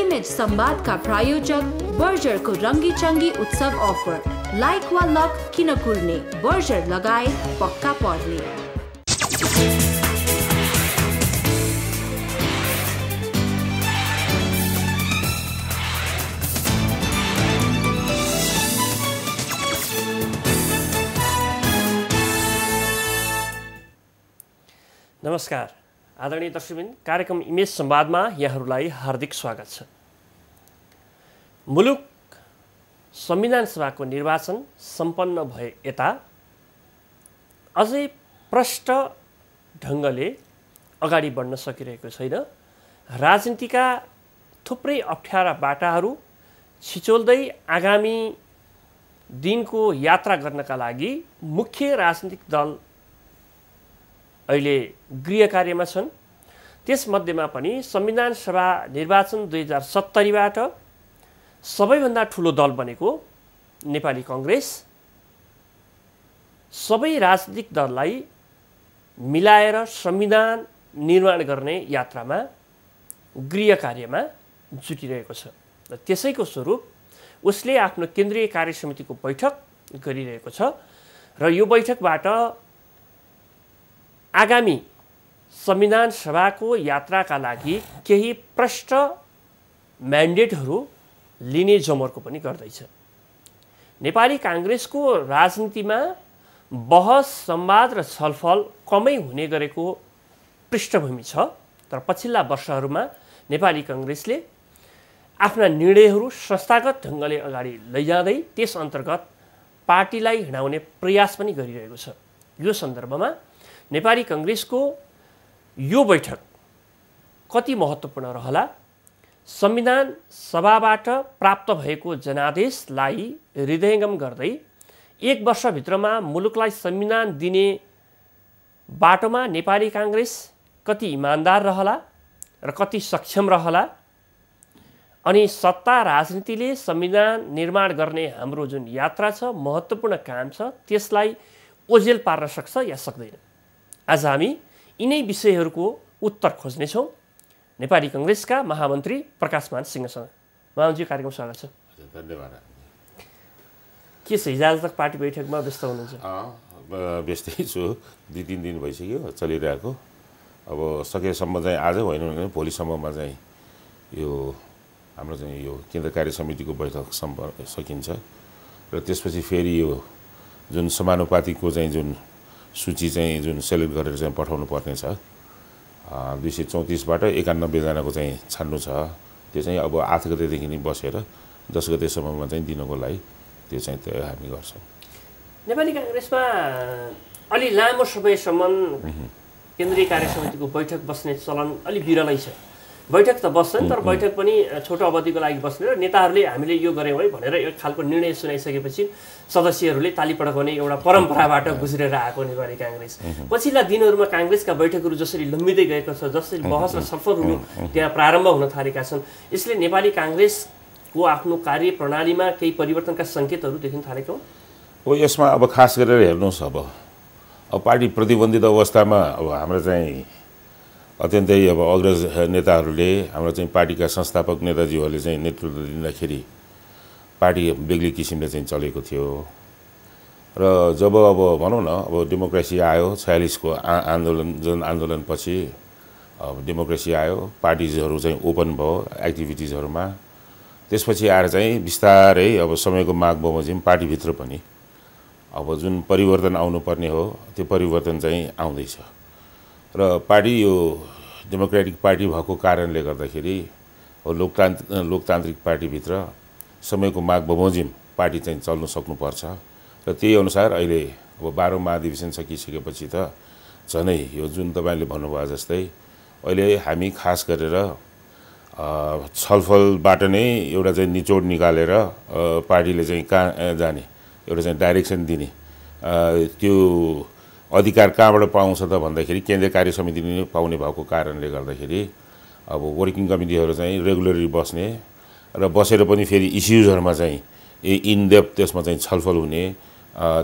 image सम्वादका प्रायोजक बर्जरको रङ्गी चङ्गी उत्सव अफर लाइक वा लक किन बर्जर लगाए पक्का पर्ने नमस्कार आदरणीय दर्शकबिन कार्यक्रम इमेज संवादमा यहाँहरूलाई हार्दिक स्वागत छ मुलुक संविधान सभाको निर्वाचन सम्पन्न भए यता अझै प्रष्ट ढङ्गले अगाडि बढ्न सकिरहेको छैन राजनीतिका थुप्रै अप्ठ्यारा बाटाहरू छिचोल्दै आगामी दिनको यात्रा गर्नका लागि मुख्य राजनीतिक दल अहिले गृह कार्यमा छन् त्यसमध्येमा पनि संविधान सभा निर्वाचन दुई हजार सत्तरीबाट सबैभन्दा ठुलो दल बनेको नेपाली कङ्ग्रेस सबै राजनीतिक दललाई मिलाएर संविधान निर्माण गर्ने यात्रामा गृह कार्यमा जुटिरहेको छ र त्यसैको स्वरूप उसले आफ्नो केन्द्रीय कार्य समितिको बैठक गरिरहेको छ र यो बैठकबाट आगामी संविधान सभाको यात्राका लागि केही प्रष्ट म्यान्डेटहरू लिने जमर्को पनि गर्दैछ नेपाली काङ्ग्रेसको राजनीतिमा बहस संवाद र छलफल कमै हुने गरेको पृष्ठभूमि छ तर पछिल्ला वर्षहरूमा नेपाली कङ्ग्रेसले आफ्ना निर्णयहरू संस्थागत ढङ्गले अगाडि लैजाँदै त्यस अन्तर्गत पार्टीलाई हिँडाउने प्रयास पनि गरिरहेको छ यो सन्दर्भमा नेपाली कङ्ग्रेसको यो बैठक कति महत्त्वपूर्ण रहला संविधान सभाबाट प्राप्त भएको जनादेशलाई हृदयङ्गम गर्दै एक वर्षभित्रमा मुलुकलाई संविधान दिने बाटोमा नेपाली काङ्ग्रेस कति इमान्दार रहला र कति सक्षम रहला अनि सत्ता राजनीतिले संविधान निर्माण गर्ने हाम्रो जुन यात्रा छ महत्त्वपूर्ण काम छ त्यसलाई ओझेल पार्न सक्छ या सक्दैन आज हामी यिनै विषयहरूको उत्तर खोज्नेछौँ नेपाली कङ्ग्रेसका महामन्त्री प्रकाशमान सिंहसँग महामन्त्री कार्यक्रम स्वागत छ धन्यवाद के छ हिजो तक पार्टी बैठकमा व्यस्त हुनुहुन्छ व्यस्तै छु दुई तिन दिन भइसक्यो चलिरहेको अब सकेसम्म चाहिँ आज होइन भने भोलिसम्ममा चाहिँ यो हाम्रो चाहिँ यो केन्द्र कार्य समितिको बैठक सम्प सकिन्छ र त्यसपछि फेरि यो जुन समानुपातिको चाहिँ जुन सूची चाहिँ जुन सेलेक्ट गरेर चाहिँ पठाउनु पर्ने छ दुई सय चौतिसबाट एकानब्बेजनाको चाहिँ छान्नु छ त्यो चाहिँ अब आठ गतेदेखि नै बसेर दस गतेसम्ममा चाहिँ दिनको लागि त्यो चाहिँ त्यो हामी गर्छौँ नेपाली काङ्ग्रेसमा अलि लामो समयसम्म केन्द्रीय कार्य समितिको बैठक बस्ने चलन अलि बिरलै छ बैठक त बस्छन् तर बैठक पनि छोटो अवधिको लागि बस्ने र नेताहरूले हामीले यो गऱ्यौँ है भनेर एक खालको निर्णय सुनाइसकेपछि सदस्यहरूले ताली पड्काउने एउटा परम्पराबाट गुज्रेर आएको नेपाली काङ्ग्रेस पछिल्ला दिनहरूमा काङ्ग्रेसका बैठकहरू जसरी लम्बिँदै गएको छ जसरी बहस र सफल हुनु त्यहाँ प्रारम्भ हुन थालेका छन् यसले नेपाली काङ्ग्रेसको आफ्नो कार्य प्रणालीमा केही परिवर्तनका सङ्केतहरू देखिन थालेको हो यसमा अब खास गरेर हेर्नुहोस् अब अब पार्टी प्रतिबन्धित अवस्थामा अब हाम्रो चाहिँ अत्यन्तै अब अग्रज नेताहरूले हाम्रो चाहिँ पार्टीका संस्थापक नेताजीहरूले चाहिँ नेतृत्व दिँदाखेरि पार्टी बेग्लै किसिमले चाहिँ चलेको थियो र जब अब भनौँ न अब डेमोक्रेसी आयो छयालिसको आ आन्दोलन जनआन्दोलनपछि अब डेमोक्रेसी आयो पार्टिजहरू चाहिँ ओपन भयो एक्टिभिटिजहरूमा त्यसपछि आएर चाहिँ बिस्तारै अब समयको माग बमोजिम पार्टीभित्र पनि अब जुन परिवर्तन आउनुपर्ने हो त्यो परिवर्तन चाहिँ आउँदैछ र पार्टी यो डेमोक्रेटिक पार्टी भएको कारणले गर्दाखेरि लोकतान्त्रिक लोकतान्त्रिक पार्टीभित्र समयको माग बमोजिम पार्टी चाहिँ चल्नु सक्नुपर्छ र त्यही अनुसार अहिले अब बाह्रौँ महाधिवेशन सकिसकेपछि त झनै यो जुन तपाईँले भन्नुभयो जस्तै अहिले हामी खास गरेर छलफलबाट नै एउटा चाहिँ निचोड निकालेर पार्टीले चाहिँ कहाँ जाने एउटा चाहिँ डाइरेक्सन दिने त्यो अधिकार कहाँबाट पाउँछ त भन्दाखेरि केन्द्रीय कार्य समितिले पाउने भएको कारणले गर्दाखेरि अब वर्किङ कमिटीहरू चाहिँ रेगुलरली बस्ने र बसेर पनि फेरि इस्युजहरूमा चाहिँ ए इनडेप त्यसमा चाहिँ छलफल हुने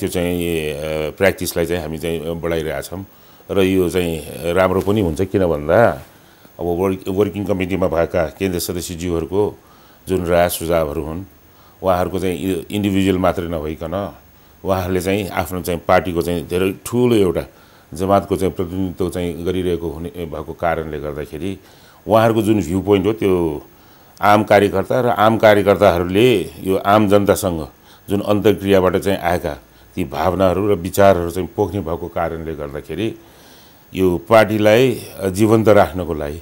त्यो चाहिँ प्र्याक्टिसलाई चाहिँ हामी चाहिँ बढाइरहेछौँ र यो चाहिँ राम्रो पनि हुन्छ किन भन्दा अब वर्क वर्किङ कमिटीमा भएका केन्द्र सदस्यज्यूहरूको जुन राय सुझावहरू हुन् उहाँहरूको चाहिँ इन्डिभिजुअल मात्रै नभइकन उहाँहरूले चाहिँ आफ्नो चाहिँ पार्टीको चाहिँ धेरै ठुलो एउटा जमातको चाहिँ प्रतिनिधित्व चाहिँ गरिरहेको हुने भएको कारणले गर्दाखेरि उहाँहरूको जुन भ्यू पोइन्ट हो त्यो आम कार्यकर्ता र आम कार्यकर्ताहरूले यो आम जनतासँग जुन अन्तर्क्रियाबाट चाहिँ आएका ती भावनाहरू र विचारहरू चाहिँ पोख्ने भएको कारणले गर्दाखेरि यो पार्टीलाई जीवन्त राख्नको लागि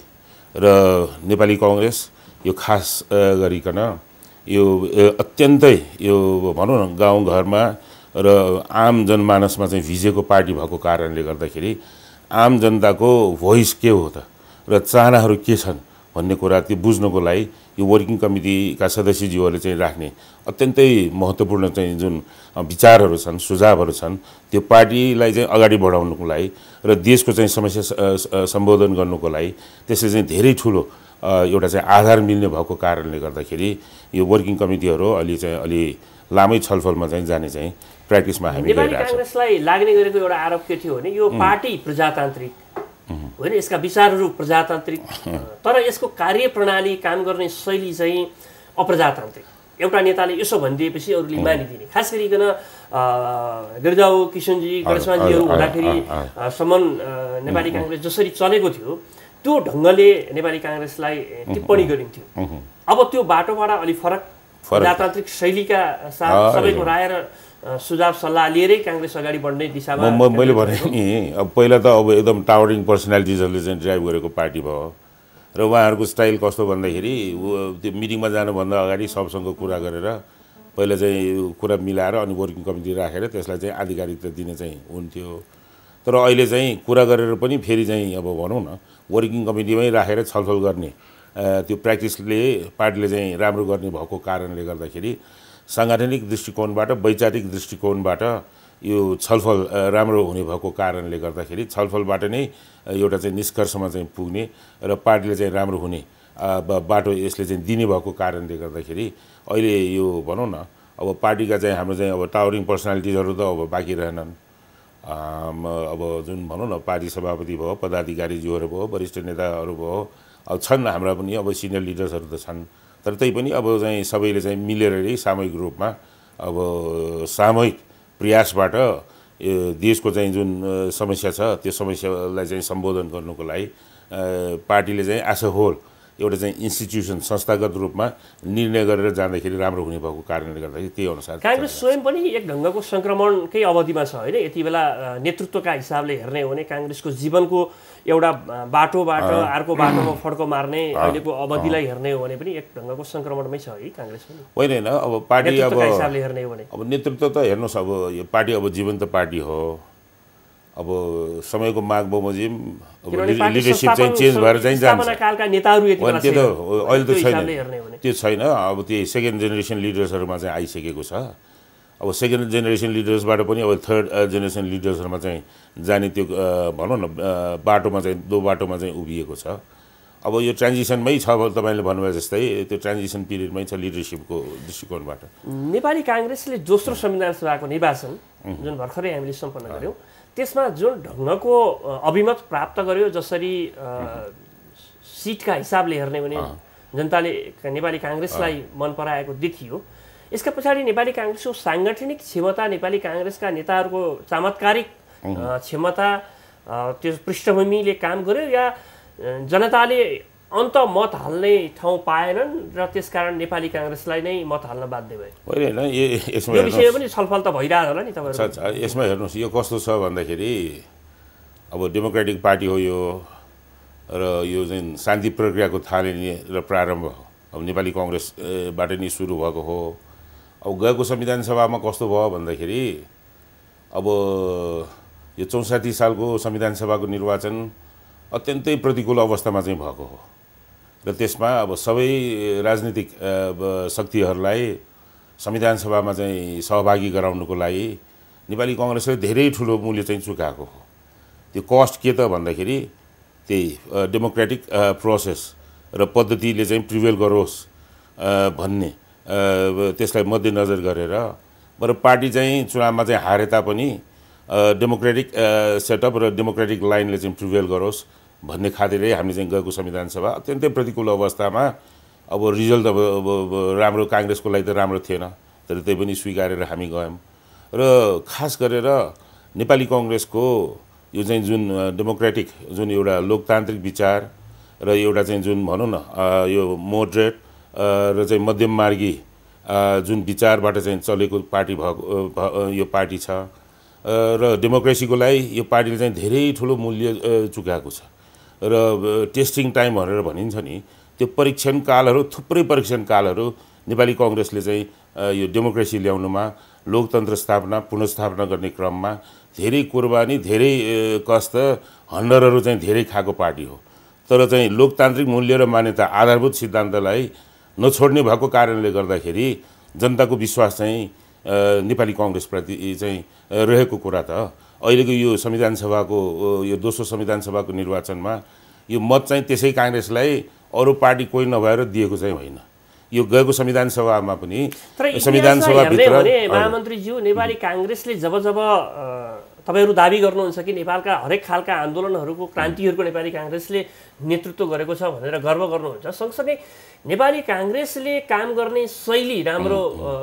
र नेपाली कङ्ग्रेस यो खास गरिकन यो अत्यन्तै यो भनौँ न गाउँघरमा र आम जनमानसमा चाहिँ भिजेको पार्टी भएको कारणले गर्दाखेरि आम जनताको भोइस के हो त र चाहनाहरू के छन् भन्ने कुरा त्यो बुझ्नको लागि यो वर्किङ कमिटीका सदस्यज्यूहरूले चाहिँ राख्ने अत्यन्तै महत्त्वपूर्ण चाहिँ जुन विचारहरू छन् सुझावहरू छन् त्यो पार्टीलाई चाहिँ अगाडि बढाउनुको लागि र देशको चाहिँ समस्या सम्बोधन गर्नुको लागि त्यसले चाहिँ धेरै ठुलो एउटा चाहिँ आधार मिल्ने भएको कारणले गर्दाखेरि यो वर्किङ कमिटीहरू अलि चाहिँ अलि लामै छलफलमा चाहिँ जाने चाहिँ प्र्याक्टिसमा हामी नेपाली काङ्ग्रेसलाई लाग्ने गरेको एउटा आरोप के थियो भने यो पार्टी प्रजातान्त्रिक होइन यसका विचारहरू प्रजातान्त्रिक तर यसको कार्यप्रणाली काम गर्ने शैली चाहिँ अप्रजातान्त्रिक एउटा नेताले यसो भनिदिएपछि अरूले मानिदिने खास गरिकन गिरिजाऊ किशनजी हुँदाखेरि हुँदाखेरिसम्म नेपाली काङ्ग्रेस जसरी चलेको थियो त्यो ढङ्गले नेपाली काङ्ग्रेसलाई टिप्पणी गरिन्थ्यो अब त्यो बाटोबाट अलिक फरक राजतान्त्रिक शैलीका साथ सबैको राय र सुझाव सल्लाह लिएरै काङ्ग्रेस अगाडि बढ्ने दिशामा मैले भने नि अब पहिला त अब एकदम टावरिङ पर्सनालिटिजहरूले चाहिँ ड्राइभ गरेको पार्टी भयो र उहाँहरूको स्टाइल कस्तो भन्दाखेरि त्यो मिटिङमा जानुभन्दा अगाडि सबसँग कुरा गरेर पहिला चाहिँ कुरा मिलाएर अनि वर्किङ कमिटी राखेर त्यसलाई चाहिँ आधिकारिकता दिने चाहिँ हुन्थ्यो तर अहिले चाहिँ कुरा गरेर पनि फेरि चाहिँ अब भनौँ न वर्किङ कमिटीमै राखेर छलफल गर्ने त्यो प्र्याक्टिसले पार्टीले चाहिँ राम्रो गर्ने भएको कारणले गर्दाखेरि साङ्गठनिक दृष्टिकोणबाट वैचारिक दृष्टिकोणबाट यो छलफल राम्रो हुने भएको कारणले गर्दाखेरि छलफलबाट नै एउटा चाहिँ निष्कर्षमा चाहिँ पुग्ने र पार्टीले चाहिँ राम्रो हुने बाटो यसले चाहिँ दिने भएको कारणले गर्दाखेरि अहिले यो भनौँ न अब पार्टीका चाहिँ हाम्रो चाहिँ अब टावरिङ पर्सनालिटिजहरू त अब बाँकी रहेनन् अब जुन भनौँ न पार्टी सभापति भयो पदाधिकारीज्यूहरू भयो वरिष्ठ नेताहरू भयो अब छन् हाम्रा पनि अब सिनियर लिडर्सहरू त छन् तर त्यही पनि अब चाहिँ सबैले चाहिँ मिलेर नै सामूहिक रूपमा अब सामूहिक प्रयासबाट देशको चाहिँ जुन समस्या छ त्यो समस्यालाई चाहिँ सम्बोधन गर्नुको लागि पार्टीले चाहिँ एज अ होल एउटा चाहिँ इन्स्टिट्युसन संस्थागत रूपमा निर्णय गरेर जाँदाखेरि राम्रो हुने भएको कारणले गर्दाखेरि त्यही अनुसार काङ्ग्रेस स्वयं पनि एक ढङ्गको सङ्क्रमणकै अवधिमा छ होइन यति बेला नेतृत्वका हिसाबले हेर्ने हो भने काङ्ग्रेसको जीवनको एउटा बाटोबाट अर्को बाटोमा फड्को मार्ने अहिलेको अवधिलाई हेर्ने हो भने पनि एक ढङ्गको सङ्क्रमणमै छ है काङ्ग्रेस होइन होइन अब पार्टी अब हिसाबले हेर्ने हो भने अब नेतृत्व त हेर्नुहोस् अब यो पार्टी अब जीवन्त पार्टी हो अब समयको माग बमोजिम अब लिडरसिप चाहिँ चेन्ज भएर चाहिँ जान्छ त्यो त अहिले त छैन त्यो छैन अब त्यो सेकेन्ड जेनेरेसन लिडर्सहरूमा चाहिँ आइसकेको छ अब सेकेन्ड जेनेरेसन लिडर्सबाट पनि अब थर्ड जेनेरेसन लिडर्सहरूमा चाहिँ जाने त्यो uh, भनौँ न uh, बाटोमा चाहिँ दो बाटोमा चाहिँ उभिएको छ अब यो ट्रान्जिसनमै छ तपाईँले भन्नुभयो जस्तै त्यो ट्रान्जिसन पिरियडमै छ लिडरसिपको दृष्टिकोणबाट नेपाली काङ्ग्रेसले दोस्रो संविधान सभाको निर्वाचन जुन भर्खरै हामीले सम्पन्न गऱ्यौँ त्यसमा जुन ढङ्गको अभिमत प्राप्त गर्यो जसरी सिटका हिसाबले हेर्ने भने जनताले नेपाली काङ्ग्रेसलाई मन पराएको देखियो यसका पछाडि नेपाली काङ्ग्रेसको साङ्गठनिक क्षमता नेपाली काङ्ग्रेसका नेताहरूको चमत्कारिक क्षमता त्यो पृष्ठभूमिले काम गर्यो या जनताले अन्त मत हाल्ने ठाउँ पाएनन् र त्यसकारण नेपाली काङ्ग्रेसलाई नै मत हाल्न बाध्य भयो होइन होइन यसमा विषयमा पनि छलफल त भइरहेको होला नि तपाईँहरू यसमा हेर्नुहोस् यो कस्तो छ भन्दाखेरि अब डेमोक्रेटिक पार्टी हो यो र यो चाहिँ शान्ति प्रक्रियाको थालनी र प्रारम्भ अब नेपाली कङ्ग्रेसबाट नै सुरु भएको हो अब गएको संविधान सभामा कस्तो भयो भन्दाखेरि अब यो चौसाठी सालको संविधान सभाको निर्वाचन अत्यन्तै प्रतिकूल अवस्थामा चाहिँ भएको हो र त्यसमा अब सबै राजनीतिक शक्तिहरूलाई संविधान सभामा चाहिँ सहभागी गराउनुको लागि नेपाली कङ्ग्रेसले धेरै ठुलो मूल्य चाहिँ चुकाएको हो त्यो कस्ट के त भन्दाखेरि त्यही डेमोक्रेटिक प्रोसेस र पद्धतिले चाहिँ प्रिभेल गरोस् भन्ने त्यसलाई मध्यनजर गरेर बरु पार्टी चाहिँ चुनावमा चाहिँ हारे तापनि डेमोक्रेटिक सेटअप र डेमोक्रेटिक लाइनले चाहिँ प्रिभेल गरोस् भन्ने खातिरै हामीले चाहिँ गएको संविधान सभा अत्यन्तै प्रतिकूल अवस्थामा अब रिजल्ट अब अब राम्रो काङ्ग्रेसको लागि त राम्रो थिएन तर त्यही पनि स्वीकारेर हामी गयौँ र खास गरेर नेपाली कङ्ग्रेसको यो चाहिँ जुन डेमोक्रेटिक जुन एउटा लोकतान्त्रिक विचार र एउटा चाहिँ जुन भनौँ न यो मोडरेट र चाहिँ मध्यममार्गी जुन विचारबाट चाहिँ चलेको पार्टी भएको यो पार्टी छ र डेमोक्रेसीको लागि यो पार्टीले चाहिँ धेरै ठुलो मूल्य चुकाएको छ र टेस्टिङ टाइम भनेर भनिन्छ नि त्यो परीक्षण कालहरू थुप्रै परीक्षण कालहरू नेपाली कङ्ग्रेसले चाहिँ यो डेमोक्रेसी ल्याउनुमा लोकतन्त्र स्थापना पुनस्थापना गर्ने क्रममा धेरै कुर्बानी धेरै कष्ट हन्डरहरू चाहिँ धेरै खाएको पार्टी हो तर चाहिँ लोकतान्त्रिक मूल्य र मान्यता आधारभूत सिद्धान्तलाई नछोड्ने भएको कारणले गर्दाखेरि जनताको विश्वास चाहिँ नेपाली कङ्ग्रेसप्रति चाहिँ रहेको कुरा त अहिलेको यो संविधान सभाको यो दोस्रो संविधान सभाको निर्वाचनमा यो मत चाहिँ त्यसै काङ्ग्रेसलाई अरू पार्टी कोही नभएर दिएको चाहिँ होइन यो गएको संविधान सभामा पनि संविधान सभाभित्र महामन्त्रीज्यू नेपाली काङ्ग्रेसले जब जब तपाईँहरू दावी गर्नुहुन्छ कि नेपालका हरेक खालका आन्दोलनहरूको क्रान्तिहरूको नेपाली काङ्ग्रेसले नेतृत्व गरेको छ भनेर गर्व गर्नुहुन्छ सँगसँगै नेपाली काङ्ग्रेसले काम गर्ने शैली राम्रो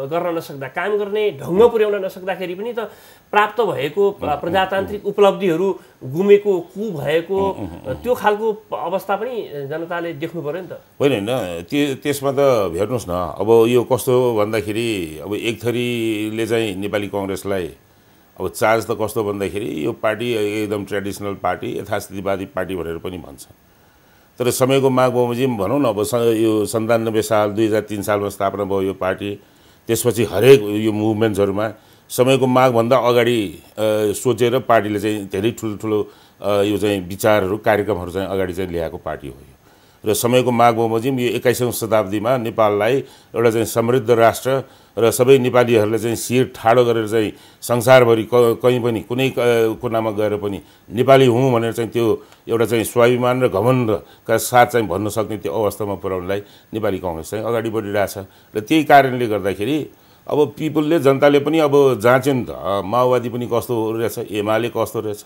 गर्न नसक्दा काम गर्ने ढङ्ग पुर्याउन नसक्दाखेरि पनि त प्राप्त भएको प्रजातान्त्रिक उपलब्धिहरू गुमेको कु भएको त्यो खालको अवस्था पनि जनताले देख्नु पऱ्यो नि त होइन होइन त्यो त्यसमा त हेर्नुहोस् न अब यो कस्तो भन्दाखेरि अब एक थरीले चाहिँ नेपाली कङ्ग्रेसलाई अब चार्ज त कस्तो भन्दाखेरि यो पार्टी एकदम ट्रेडिसनल पार्टी यथास्थितिवादी पार्टी भनेर पनि भन्छ तर समयको माग बमोजिम भनौँ न अब स यो सन्तानब्बे साल दुई हजार तिन सालमा स्थापना भयो यो पार्टी त्यसपछि हरेक यो मुभमेन्ट्सहरूमा समयको मागभन्दा अगाडि सोचेर पार्टीले चाहिँ धेरै ठुलो ठुलो यो चाहिँ विचारहरू कार्यक्रमहरू चाहिँ अगाडि चाहिँ ल्याएको पार्टी हो यो र समयको माग बमोजिम यो एक्काइसौँ शताब्दीमा नेपाललाई एउटा चाहिँ समृद्ध राष्ट्र र सबै नेपालीहरूलाई चाहिँ शिर ठाडो गरेर चाहिँ संसारभरि क कहीँ पनि कुनै कुनामा गएर पनि नेपाली हुँ भनेर चाहिँ त्यो एउटा चाहिँ स्वाभिमान र घमण्डका साथ चाहिँ भन्न सक्ने त्यो अवस्थामा पुर्याउनलाई नेपाली कङ्ग्रेस चाहिँ अगाडि बढिरहेछ र त्यही कारणले गर्दाखेरि अब पिपुलले जनताले पनि अब जाँच्यो नि त माओवादी पनि कस्तो रहेछ एमाले कस्तो रहेछ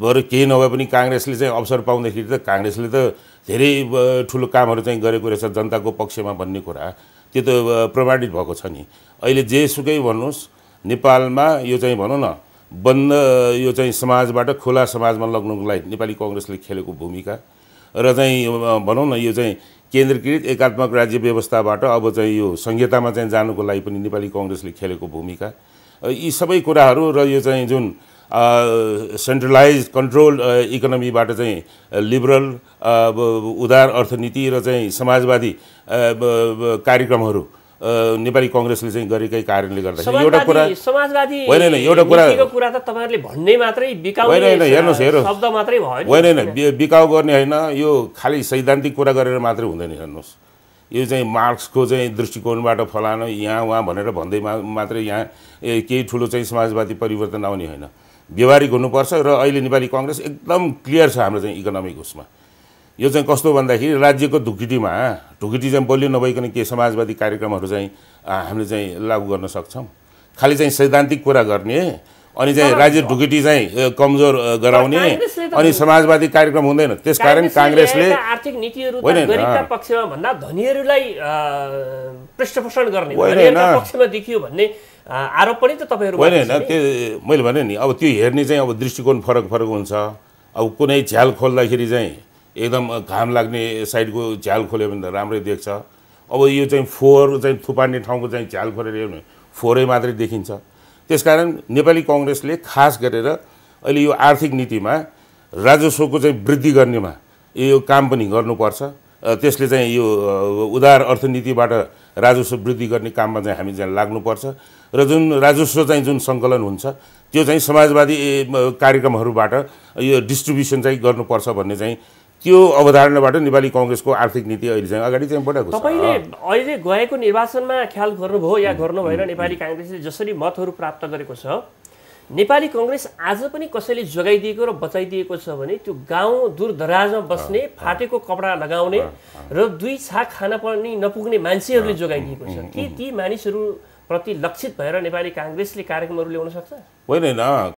बरु केही नभए पनि काङ्ग्रेसले चाहिँ अवसर पाउँदाखेरि त काङ्ग्रेसले त धेरै ठुलो कामहरू चाहिँ गरेको रहेछ जनताको पक्षमा भन्ने कुरा त्यो त प्रमाणित भएको छ नि अहिले जेसुकै भन्नुहोस् नेपालमा यो चाहिँ भनौँ न बन्द यो चाहिँ समाजबाट खुला समाजमा लग्नुको लागि नेपाली कङ्ग्रेसले खेलेको भूमिका र चाहिँ भनौँ न यो चाहिँ केन्द्रीकृत एकात्मक राज्य व्यवस्थाबाट अब चाहिँ यो संहितामा चाहिँ जानुको लागि पनि नेपाली कङ्ग्रेसले खेलेको भूमिका यी सबै कुराहरू र यो चाहिँ जुन सेन्ट्रलाइज कन्ट्रोल इकोनोमीबाट चाहिँ लिबरल उदार अर्थनीति र चाहिँ समाजवादी कार्यक्रमहरू नेपाली कङ्ग्रेसले चाहिँ गरेकै कारणले गर्दाखेरि एउटा कुरा समाजवादी होइन होइन एउटा कुरा कुरा त तपाईँहरूले भन्ने मात्रै होइन होइन हेर्नुहोस् हेर्नुहोस् शब्द मात्रै भयो होइन होइन बिकाउ गर्ने होइन यो खालि सैद्धान्तिक कुरा गरेर मात्रै हुँदैन हेर्नुहोस् यो चाहिँ मार्क्सको चाहिँ दृष्टिकोणबाट फलानु यहाँ उहाँ भनेर भन्दै मात्रै यहाँ केही ठुलो चाहिँ समाजवादी परिवर्तन आउने होइन व्यवहारिक हुनुपर्छ र अहिले नेपाली कङ्ग्रेस एकदम क्लियर छ हाम्रो चाहिँ इकोनोमिक उसमा यो चाहिँ कस्तो भन्दाखेरि राज्यको ढुकिटीमा ढुकिटी चाहिँ बलियो नभइकन के समाजवादी कार्यक्रमहरू चाहिँ हामीले चाहिँ लागू गर्न सक्छौँ खालि चाहिँ सैद्धान्तिक कुरा गर्ने अनि चाहिँ राज्य ढुकुटी चाहिँ कमजोर गराउने अनि समाजवादी कार्यक्रम हुँदैन त्यस कारण काङ्ग्रेसले आर्थिक नीतिहरू पक्षमा भन्दा धनीहरूलाई पृष्ठपोषण गर्ने पक्षमा देखियो भन्ने आरोप पनि त तपाईँहरू होइन होइन त्यो मैले भने नि अब त्यो हेर्ने चाहिँ अब दृष्टिकोण फरक फरक हुन्छ अब कुनै झ्याल खोल्दाखेरि चाहिँ एकदम घाम लाग्ने साइडको झ्याल खोल्यो भने त राम्रै देख्छ अब यो चाहिँ फोहोर चाहिँ थुपार्ने ठाउँको चाहिँ झ्याल खोलेर हेर्यो भने फोहोरै मात्रै देखिन्छ त्यसकारण नेपाली कङ्ग्रेसले खास गरेर अहिले यो आर्थिक नीतिमा राजस्वको चाहिँ वृद्धि गर्नेमा यो काम पनि गर्नुपर्छ त्यसले चाहिँ यो उदार अर्थनीतिबाट राजस्व वृद्धि गर्ने काममा चाहिँ हामी चाहिँ लाग्नुपर्छ र जुन राजस्व चाहिँ जुन सङ्कलन हुन्छ त्यो चाहिँ समाजवादी कार्यक्रमहरूबाट यो डिस्ट्रिब्युसन चाहिँ गर्नुपर्छ भन्ने चाहिँ त्यो अवधारणाबाट नेपाली कङ्ग्रेसको आर्थिक नीति अहिलेसँग अगाडि चाहिँ बढाएको तपाईँले अहिले गएको निर्वाचनमा ख्याल गर्नुभयो या गर्नु भएन नेपाली काङ्ग्रेसले जसरी मतहरू प्राप्त गरेको छ नेपाली कङ्ग्रेस आज पनि कसैले जोगाइदिएको र बचाइदिएको छ भने त्यो गाउँ दूर दराजमा बस्ने फाटेको कपडा लगाउने र दुई छाक खान पनि नपुग्ने मान्छेहरूले जोगाइदिएको छ के ती मानिसहरूप्रति लक्षित भएर नेपाली काङ्ग्रेसले कार्यक्रमहरू ल्याउन सक्छ होइन